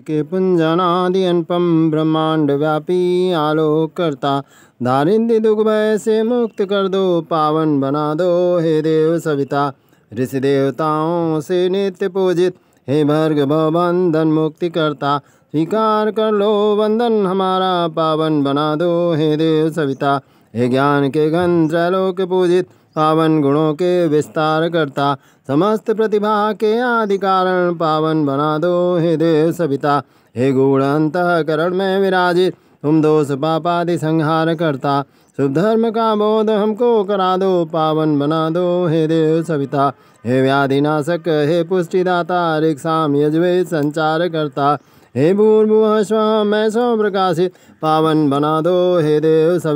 के पुंजनादि ब्रह्मांड व्यापी आलोक करता दारिद्र दुख भय से मुक्त कर दो पावन बना दो हे देव सविता ऋषि देवताओं से नित्य पूजित हे भर्ग बंधन मुक्ति करता स्वीकार कर लो बंधन हमारा पावन बना दो हे देव सविता हे ज्ञान के त्रैलोक पूजित पावन गुणों के विस्तार करता समस्त प्रतिभा के आदि कारण पावन बना दो हे देव सविता हे गुण अंत करण में विराजित तुम दोष पापादि संहार करता शुभ धर्म का बोध हमको करा दो पावन बना दो हे देव सविता हे व्याधिनाशक हे पुष्टिदाता रिक्षा यजवे संचार करता हे भूर्भुव स्व मैं सौ प्रकाशित पावन बना दो हे देव सविता